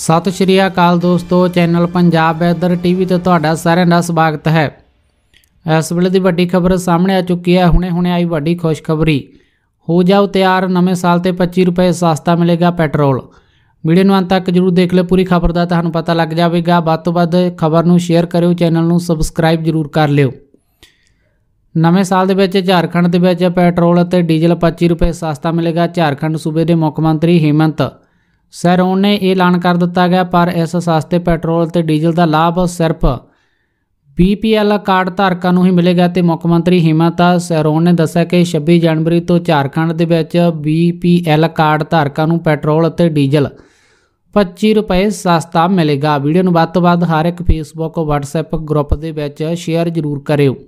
ਸਤਿ ਸ਼੍ਰੀ ਅਕਾਲ ਦੋਸਤੋ channel Punjab weather TV ਤੇ ਤੁਹਾਡਾ ਸਾਰਿਆਂ ਦਾ ਸਵਾਗਤ ਹੈ ਇਸ ਵੇਲੇ ਦੀ ਵੱਡੀ ਖਬਰ ਸਾਹਮਣੇ ਆ ਚੁੱਕੀ ਹੈ ਹੁਣੇ-ਹੁਣੇ ਆਈ ਵੱਡੀ ਖੁਸ਼ਖਬਰੀ ਹੋ ਜਾਓ ਤਿਆਰ ਨਵੇਂ ਸਾਲ ਤੇ 25 ਰੁਪਏ ਸਸਤਾ ਮਿਲੇਗਾ ਪੈਟਰੋਲ ਵੀਡੀਓ ਨੂੰ ਅੰਤ ਤੱਕ ਜਰੂਰ ਦੇਖ ਲਓ ਪੂਰੀ ਖਬਰ ਦਾ ਤੁਹਾਨੂੰ ਪਤਾ ਲੱਗ ਜਾਵੇਗਾ ਵੱਧ ਤੋਂ ਵੱਧ ਖਬਰ ਨੂੰ ਸ਼ੇਅਰ ਕਰਿਓ ਚੈਨਲ ਨੂੰ ਸਬਸਕ੍ਰਾਈਬ ਜਰੂਰ ਕਰ ਲਿਓ ਨਵੇਂ ਸਾਲ ਦੇ ਵਿੱਚ ਝਾਰਖੰਡ ਦੇ ਵਿੱਚ ਪੈਟਰੋਲ ਅਤੇ ਡੀਜ਼ਲ 25 ਰੁਪਏ ਸਸਤਾ ਮਿਲੇਗਾ ਝਾਰਖੰਡ ਸੂਬੇ ਦੇ ਮੁੱਖ ਮੰਤਰੀ ਹਿਮੰਤ ਸੈਰੋਨ ਨੇ ਐਲਾਨ ਕਰ ਦਿੱਤਾ ਗਿਆ ਪਰ ਇਸ ਸਸਤੇ ਪੈਟਰੋਲ ਤੇ ਡੀਜ਼ਲ ਦਾ ਲਾਭ ਸਿਰਫ ਬੀਪੀਐਲ ਕਾਰਡ ਧਾਰਕਾਂ ਨੂੰ ਹੀ ਮਿਲੇਗਾ ਤੇ ਮੁੱਖ ਮੰਤਰੀ ਹਿਮਾਤਾ ਸੈਰੋਨ ਨੇ ਦੱਸਿਆ ਕਿ 26 ਜਨਵਰੀ ਤੋਂ ਝਾਰਖੰਡ ਦੇ ਵਿੱਚ ਬੀਪੀਐਲ ਕਾਰਡ ਧਾਰਕਾਂ ਨੂੰ ਪੈਟਰੋਲ ਅਤੇ ਡੀਜ਼ਲ 25 ਰੁਪਏ ਸਸਤਾ ਮਿਲੇਗਾ ਵੀਡੀਓ ਨੂੰ ਵੱਧ ਤੋਂ ਵੱਧ ਹਰ ਇੱਕ ਫੇਸਬੁੱਕ ਵਟਸਐਪ ਗਰੁੱਪ ਦੇ ਵਿੱਚ ਸ਼ੇਅਰ ਜ਼ਰੂਰ ਕਰਿਓ